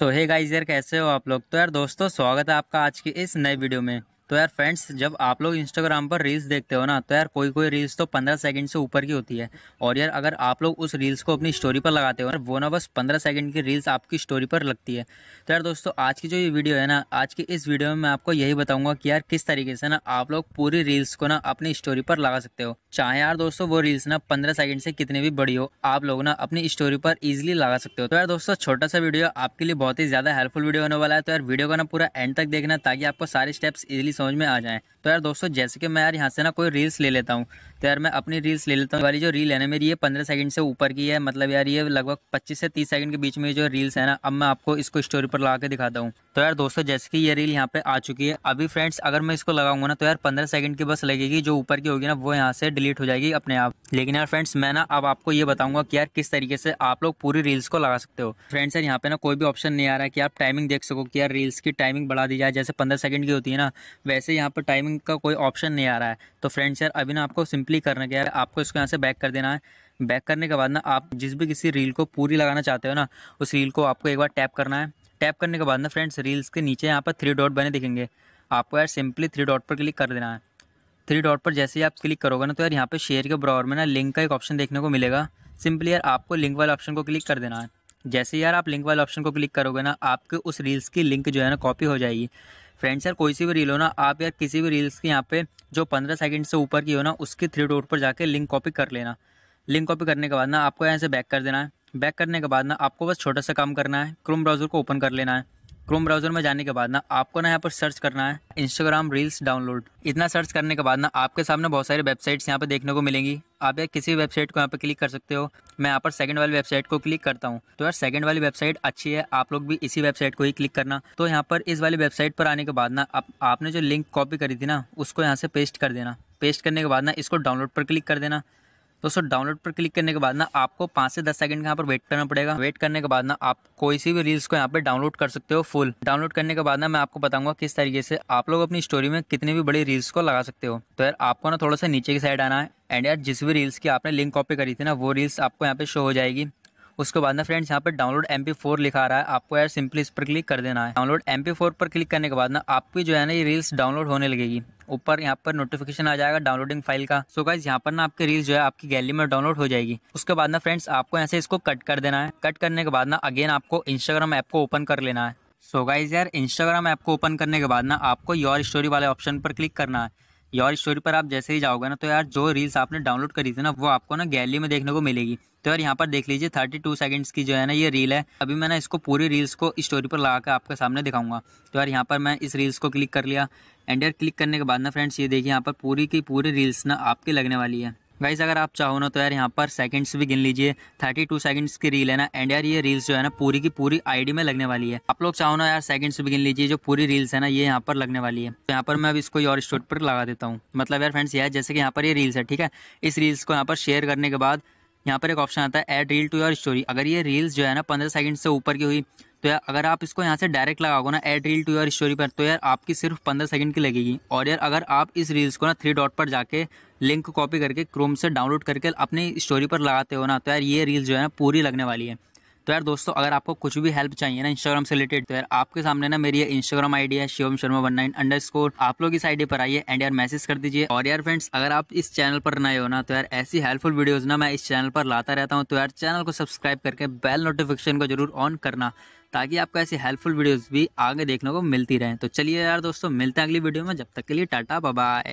तो hey guys यार कैसे हो आप लोग तो यार दोस्तों स्वागत है आपका आज की इस नए वीडियो में तो यार फ्रेंड्स जब आप लोग इंस्टाग्राम पर रील्स देखते हो ना तो यार कोई कोई रील्स तो पंद्रह सेकंड से ऊपर की होती है और यार अगर आप लोग उस रील्स को अपनी स्टोरी पर लगाते हो ना वो ना बस पंद्रह सेकंड की रील्स आपकी स्टोरी पर लगती है तो यार दोस्तों आज की जो ये वीडियो है ना आज की इस वीडियो में मैं आपको यही बताऊंगा कि यार किस तरीके से ना आप लोग पूरी रील्स को ना अपनी स्टोरी पर लगा सकते हो चाहे यार दोस्तों वो रील्स ना पंद्रह सेकंड से कितनी भी बड़ी हो आप लोग ना अपनी स्टोरी पर ईजिली लगा सकते हो तो यार दोस्तों छोटा सा वीडियो आपके लिए बहुत ही ज़्यादा हेल्पफुल वीडियो होने वाला है तो यार वीडियो को ना पूरा एंड तक देखना ताकि आपको सारे स्टेप्स ईजिली समझ में आ जाए तो यार दोस्तों जैसे कि मैं यार यहाँ से ना कोई रील्स ले लेता हूँ तो यार मैं अपनी रील्स ले लेता हूँ वाली जो रील है ना मेरी ये पंद्रह सेकंड से ऊपर की है मतलब यार ये लगभग पच्चीस से तीस सेकंड के बीच में जो रील्स है ना अब मैं आपको इसको स्टोरी पर लगा के दिखाता हूँ तो यार दोस्तों जैसे कि ये रील यहाँ पे आ चुकी है अभी फ्रेंड्स अगर मैं इसको लगाऊंगा ना तो यार पंद्रह सेकंड की बस लगेगी जो ऊपर की होगी ना वो यहाँ से डिलीट हो जाएगी अपने आप लेकिन यार फ्रेंड्स मैं ना अब आपको ये बताऊंगा कि यार किस तरीके से आप लोग पूरी रील्स को लगा सकते हो फ्रेंड्स यार यहाँ पे ना कोई भी ऑप्शन नहीं आ रहा है कि आप टाइमिंग देख सको कि यार रील्स की टाइमिंग बढ़ा दी जाए जैसे पंद्रह सेकंड की होती है ना वैसे यहाँ पर टाइमिंग का कोई ऑप्शन नहीं आ रहा है तो फ्रेंड्स यार अभी ना आपको सिंपली करना क्या है आपको इसको यहाँ से बैक कर देना है बैक करने के बाद ना आप जिस भी किसी रील को पूरी लगाना चाहते हो ना उस रील को आपको एक बार टैप करना है टैप करने के बाद ना फ्रेंड्स रील्स के नीचे यहाँ पर थ्री डॉट बने दिखेंगे आपको यार सिंपली थ्री डॉट पर क्लिक कर देना है थ्री डॉट पर जैसे ही आप क्लिक करोगे ना तो यार यहाँ पर शेयर के ब्रॉवर में ना लिंक का एक ऑप्शन देखने को मिलेगा सिंपली यार आपको लिंक वाले ऑप्शन को क्लिक कर देना है जैसे यार आप लिंक वाले ऑप्शन को क्लिक करोगे ना आपके उस रील्स की लिंक जो है ना कॉपी हो जाएगी फ्रेंड्स यार कोई सी भी रील हो ना आप यार किसी भी रील्स की यहाँ पे जो पंद्रह सेकंड से ऊपर की हो ना उसकी थ्री डॉट पर जाके लिंक कॉपी कर लेना लिंक कॉपी करने के बाद ना आपको यहाँ से बैक कर देना है बैक करने के बाद ना आपको बस छोटा सा काम करना है क्रोम ब्राउज़र को ओपन कर लेना है क्रोम ब्राउजर में जाने के बाद ना आपको ना यहाँ पर सर्च करना है इंस्टाग्राम रील्स डाउनलोड इतना सर्च करने के बाद ना आपके सामने बहुत सारी वेबसाइट्स यहाँ पर देखने को मिलेंगी आप यार किसी वेबसाइट को यहाँ पर क्लिक कर सकते हो मैं यहाँ पर सेकंड वाली वेबसाइट को क्लिक करता हूँ तो यार सेकंड वाली वेबसाइट अच्छी है आप लोग भी इसी वेबसाइट को ही क्लिक करना तो यहाँ पर इस वाली वेबसाइट पर आने के बाद ना आप, आपने जो लिंक कॉपी करी थी ना उसको यहाँ से पेस्ट कर देना पेस्ट करने के बाद ना इसको डाउनलोड पर क्लिक कर देना दोस्तों डाउनलोड पर क्लिक करने के बाद ना आपको पाँच से दस सेकंड यहाँ पर वेट करना पड़ेगा वेट करने के बाद ना आप कोई सी भी रील्स को यहाँ पर डाउनलोड कर सकते हो फुल डाउनलोड करने के बाद ना मैं आपको बताऊंगा किस तरीके से आप लोग अपनी स्टोरी में कितनी भी बड़ी रील्स को लगा सकते हो तो यार आपको ना थोड़ा सा नीचे की साइड आना है एंड यार जिस भी रील्स की आपने लिंक कॉपी करी थी ना वो रील्स आपको यहाँ पे शो हो जाएगी उसके बाद ना फ्रेंड्स यहाँ पर डाउनलोड एम लिखा रहा है आपको यार सिंपली इस पर क्लिक कर देना है डाउनलोड एम पर क्लिक करने के बाद ना आपकी जो है ना ये रील्स डाउनलोड होने लगेगी ऊपर यहाँ पर नोटिफिकेशन आ जाएगा डाउनलोडिंग फाइल का सो गाइज यहाँ पर ना आपकी रील जो है आपकी गैलरी में डाउनलोड हो जाएगी उसके बाद ना फ्रेंड्स आपको यहाँ से इसको कट कर देना है कट करने के बाद ना अगेन आपको इंस्टाग्राम ऐप को ओपन कर लेना है सो गाइज यार इंस्टाग्राम ऐप को ओपन करने के बाद ना आपको योर स्टोरी वाले ऑप्शन पर क्लिक करना है योर स्टोरी पर आप जैसे ही जाओगे ना तो यार जो रील्स आपने डाउनलोड करी थी ना वो आपको ना गैलरी में देखने को मिलेगी तो यार यहाँ पर देख लीजिए थर्टी टू सेकेंड्स की जो है ना ये रील है अभी मैं ना इसको पूरी रील्स को स्टोरी पर लगा कर आपके सामने दिखाऊंगा तो यार यहाँ पर मैं इस रील्स को क्लिक कर लिया एंडर क्लिक करने के बाद ना फ्रेंड्स ये देखिए यहाँ पर पूरी की पूरी रील्स ना आपके लगने वाली है गाइज अगर आप चाहो ना तो यार यहाँ पर सेकंड्स भी गिन लीजिए थर्टी टू सेकंड्स की रील है ना एंड यार ये रील्स जो है ना पूरी की पूरी आईडी में लगने वाली है आप लोग चाहो ना यार सेकंड्स भी गिन लीजिए जो पूरी रील्स है ना ये यहाँ पर लगने वाली है तो यहाँ पर मैं अब इसको और स्टोर पर लगा देता हूँ मतलब यार फ्रेंड्स यार जैसे कि यहाँ पर ये रील्स है ठीक है इस रील्स को यहाँ पर शेयर करने के बाद यहाँ पर एक ऑप्शन आता है add reel to your story अगर ये रील्स जो है ना पंद्रह सेकंड से ऊपर की हुई तो यार अगर आप इसको यहाँ से डायरेक्ट लगाओगे ना add reel to your story पर तो यार आपकी सिर्फ पंद्रह सेकंड की लगेगी और यार अगर आप इस रील्स को ना थ्री डॉट पर जाके लिंक कॉपी करके क्रोम से डाउनलोड करके अपनी स्टोरी पर लगाते हो ना तो यार ये रील्स जो है ना पूरी लगने वाली है तो यार दोस्तों अगर आपको कुछ भी हेल्प चाहिए ना इंस्टाग्राम से रिलेटेड तो यार आपके सामने ना मेरी इंस्टाग्राम आईडी है Shivam Sharma one nine underscore आप लोग इस आईडी पर आइए एंड यार मैसेज कर दीजिए और यार फ्रेंड्स अगर आप इस चैनल पर नए हो ना तो यार ऐसी हेल्पफुल वीडियोज ना मैं इस चैनल पर लाता रहता हूँ तो यार चैनल को सब्सक्राइब करके बेल नोटिफिकेशन को जरूर ऑन करना ताकि आपको ऐसी हेल्पफुल वीडियोज भी आगे देखने को मिलती रहे तो चलिए यार दोस्तों मिलते हैं अगली वीडियो में जब तक के लिए टाटा बाय